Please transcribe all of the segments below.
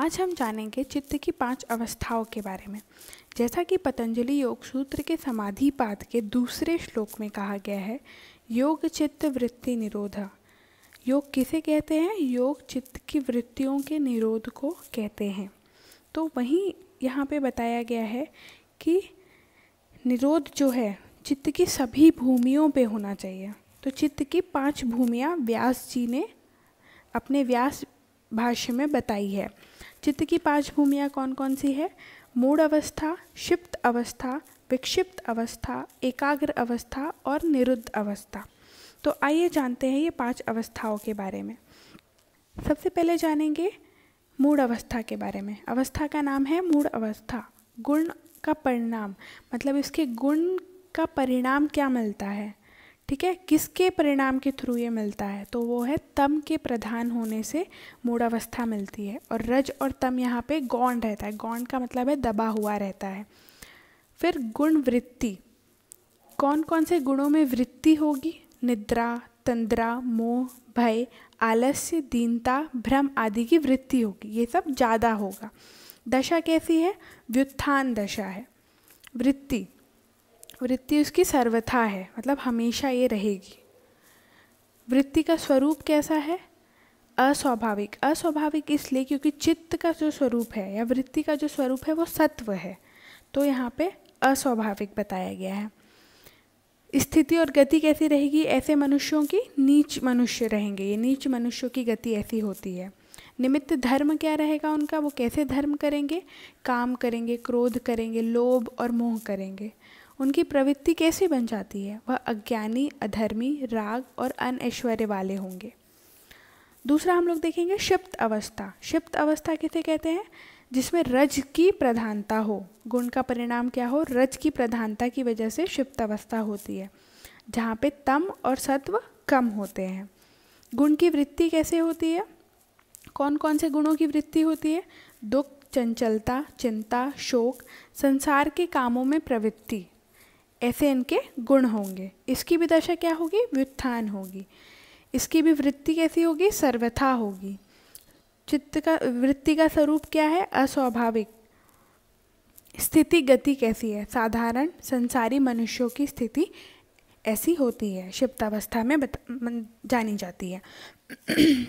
आज हम जानेंगे चित्त की पांच अवस्थाओं के बारे में जैसा कि पतंजलि योग सूत्र के समाधि पाद के दूसरे श्लोक में कहा गया है योग चित्त वृत्ति निरोधा योग किसे कहते हैं योग चित्त की वृत्तियों के निरोध को कहते हैं तो वहीं यहाँ पे बताया गया है कि निरोध जो है चित्त की सभी भूमियों पे होना चाहिए तो चित्त की पांच भूमियाँ व्यास जी ने अपने व्यास भाष्य में बताई है चित्त की पांच भूमियाँ कौन कौन सी है मूड अवस्था क्षिप्त अवस्था विक्षिप्त अवस्था एकाग्र अवस्था और निरुद्ध अवस्था तो आइए जानते हैं ये पांच अवस्थाओं के बारे में सबसे पहले जानेंगे मूड अवस्था के बारे में अवस्था का नाम है मूड अवस्था गुण का परिणाम मतलब इसके गुण का परिणाम क्या मिलता है ठीक है किसके परिणाम के थ्रू ये मिलता है तो वो है तम के प्रधान होने से मूढ़ावस्था मिलती है और रज और तम यहाँ पे गौण रहता है गौण का मतलब है दबा हुआ रहता है फिर गुण वृत्ति कौन कौन से गुणों में वृत्ति होगी निद्रा तंद्रा मोह भय आलस्य दीनता भ्रम आदि की वृत्ति होगी ये सब ज़्यादा होगा दशा कैसी है व्युत्थान दशा है वृत्ति वृत्ति उसकी सर्वथा है मतलब हमेशा ये रहेगी वृत्ति का स्वरूप कैसा है अस्वाभाविक अस्वाभाविक इसलिए क्योंकि चित्त का जो स्वरूप है या वृत्ति का जो स्वरूप है वो सत्व है तो यहाँ पे अस्वाभाविक बताया गया है स्थिति और गति कैसी रहेगी ऐसे मनुष्यों की नीच मनुष्य रहेंगे ये नीच मनुष्यों की गति ऐसी होती है निमित्त धर्म क्या रहेगा उनका वो कैसे धर्म करेंगे काम करेंगे क्रोध करेंगे लोभ और मोह करेंगे उनकी प्रवृत्ति कैसी बन जाती है वह अज्ञानी अधर्मी राग और अनैश्वर्य वाले होंगे दूसरा हम लोग देखेंगे क्षिप्त अवस्था क्षिप्त अवस्था किसे कहते हैं जिसमें रज की प्रधानता हो गुण का परिणाम क्या हो रज की प्रधानता की वजह से क्षिप्त अवस्था होती है जहाँ पे तम और सत्व कम होते हैं गुण की वृत्ति कैसे होती है कौन कौन से गुणों की वृत्ति होती है दुख चंचलता चिंता शोक संसार के कामों में प्रवृत्ति ऐसे इनके गुण होंगे इसकी भी दशा क्या होगी व्युत्थान होगी इसकी भी वृत्ति कैसी होगी सर्वथा होगी चित्त का वृत्ति का स्वरूप क्या है अस्वाभाविक स्थिति गति कैसी है साधारण संसारी मनुष्यों की स्थिति ऐसी होती है क्षिप्तावस्था में बता, जानी जाती है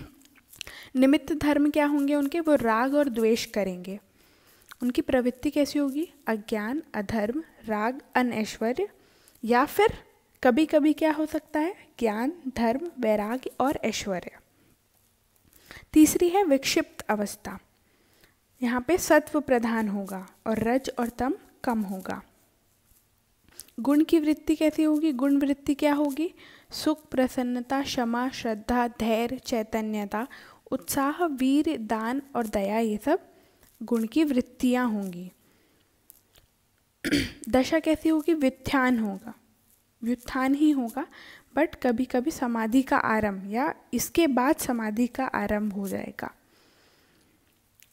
निमित्त धर्म क्या होंगे उनके वो राग और द्वेष करेंगे उनकी प्रवृत्ति कैसी होगी अज्ञान अधर्म राग अनैश्वर्य या फिर कभी कभी क्या हो सकता है ज्ञान धर्म वैराग्य और ऐश्वर्य तीसरी है विक्षिप्त अवस्था यहाँ पे सत्व प्रधान होगा और रज और तम कम होगा गुण की वृत्ति कैसी होगी गुण वृत्ति क्या होगी सुख प्रसन्नता क्षमा श्रद्धा धैर्य चैतन्यता उत्साह वीर दान और दया ये सब गुण की वृत्तियाँ होंगी दशा कैसी होगी व्युत्थान होगा व्युत्थान ही होगा बट कभी कभी समाधि का आरंभ या इसके बाद समाधि का आरंभ हो जाएगा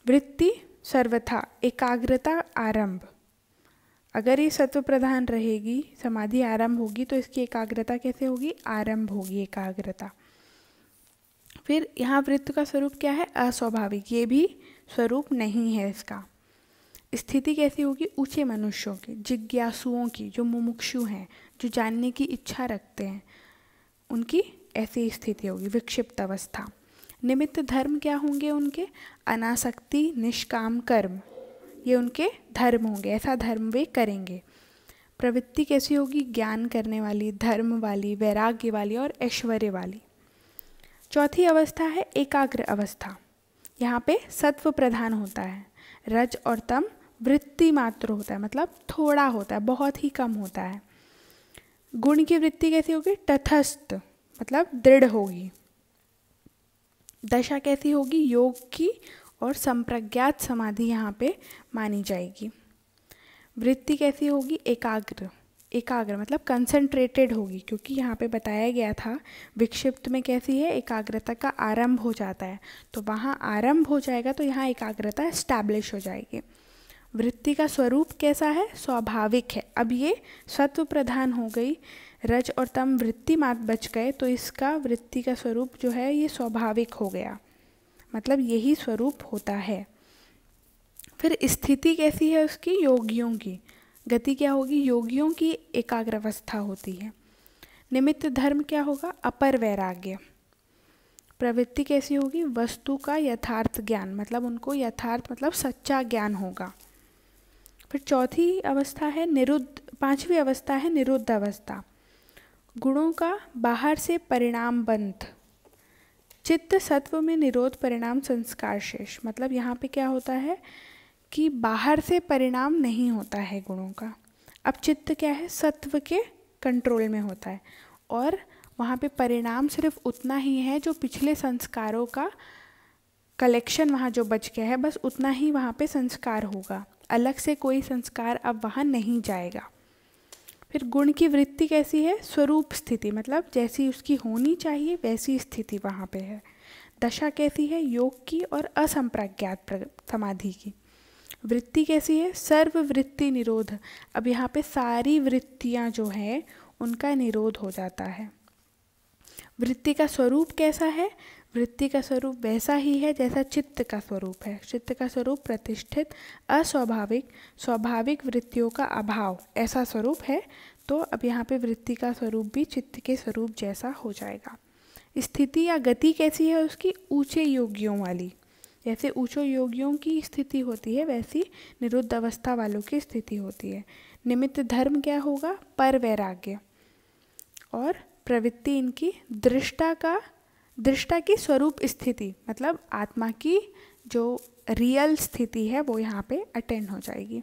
वृत्ति सर्वथा एकाग्रता आरंभ अगर ये सत्व प्रधान रहेगी समाधि आरंभ होगी तो इसकी एकाग्रता कैसे होगी आरंभ होगी एकाग्रता फिर यहाँ वृत्त का स्वरूप क्या है अस्वाभाविक ये भी स्वरूप नहीं है इसका स्थिति कैसी होगी ऊंचे मनुष्यों की जिज्ञासुओं की जो मुमुक्षु हैं जो जानने की इच्छा रखते हैं उनकी ऐसी स्थिति होगी विक्षिप्त अवस्था निमित्त धर्म क्या होंगे उनके अनासक्ति निष्काम कर्म ये उनके धर्म होंगे ऐसा धर्म वे करेंगे प्रवृत्ति कैसी होगी ज्ञान करने वाली धर्म वाली वैराग्य वाली और ऐश्वर्य वाली चौथी अवस्था है एकाग्र अवस्था यहाँ पे सत्व प्रधान होता है रज और तम वृत्ति मात्र होता है मतलब थोड़ा होता है बहुत ही कम होता है गुण की वृत्ति कैसी होगी तथस्थ मतलब दृढ़ होगी दशा कैसी होगी योग की और संप्रज्ञात समाधि यहाँ पे मानी जाएगी वृत्ति कैसी होगी एकाग्र एकाग्र मतलब कंसंट्रेटेड होगी क्योंकि यहाँ पे बताया गया था विक्षिप्त में कैसी है एकाग्रता का आरंभ हो जाता है तो वहाँ आरंभ हो जाएगा तो यहाँ एकाग्रता इस्टेब्लिश हो जाएगी वृत्ति का स्वरूप कैसा है स्वाभाविक है अब ये सत्व प्रधान हो गई रज और तम वृत्ति मात बच गए तो इसका वृत्ति का स्वरूप जो है ये स्वाभाविक हो गया मतलब यही स्वरूप होता है फिर स्थिति कैसी है उसकी योगियों की गति क्या होगी योगियों की एकाग्र अवस्था होती है निमित्त धर्म क्या होगा अपर वैराग्य प्रवृत्ति कैसी होगी वस्तु का यथार्थ ज्ञान मतलब उनको यथार्थ मतलब सच्चा ज्ञान होगा फिर चौथी अवस्था है निरुद्ध पांचवी अवस्था है निरुद्ध अवस्था गुणों का बाहर से परिणाम बंध चित्त सत्व में निरोध परिणाम संस्कार शेष मतलब यहाँ पे क्या होता है कि बाहर से परिणाम नहीं होता है गुणों का अब चित्त क्या है सत्व के कंट्रोल में होता है और वहाँ पे परिणाम सिर्फ उतना ही है जो पिछले संस्कारों का कलेक्शन वहाँ जो बच गया है बस उतना ही वहाँ पे संस्कार होगा अलग से कोई संस्कार अब वहाँ नहीं जाएगा फिर गुण की वृत्ति कैसी है स्वरूप स्थिति मतलब जैसी उसकी होनी चाहिए वैसी स्थिति वहाँ पे है दशा कैसी है योग की और असंप्रज्ञात समाधि की वृत्ति कैसी है सर्ववृत्ति निरोध अब यहाँ पे सारी वृत्तियाँ जो हैं उनका निरोध हो जाता है वृत्ति का स्वरूप कैसा है वृत्ति का स्वरूप वैसा ही है जैसा चित्त का स्वरूप है चित्त का स्वरूप प्रतिष्ठित अस्वाभाविक स्वाभाविक वृत्तियों का अभाव ऐसा स्वरूप है तो अब यहाँ पे वृत्ति का स्वरूप भी चित्त के स्वरूप जैसा हो जाएगा स्थिति या गति कैसी है उसकी ऊंचे योगियों वाली जैसे ऊँचो योगियों की स्थिति होती है वैसी निरुद्ध अवस्था वालों की स्थिति होती है निमित्त धर्म क्या होगा पर वैराग्य और प्रवृत्ति इनकी दृष्टा का दृष्टा की स्वरूप स्थिति मतलब आत्मा की जो रियल स्थिति है वो यहाँ पे अटेंड हो जाएगी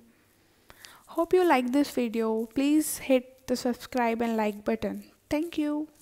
hope you like this video please hit the subscribe and like button thank you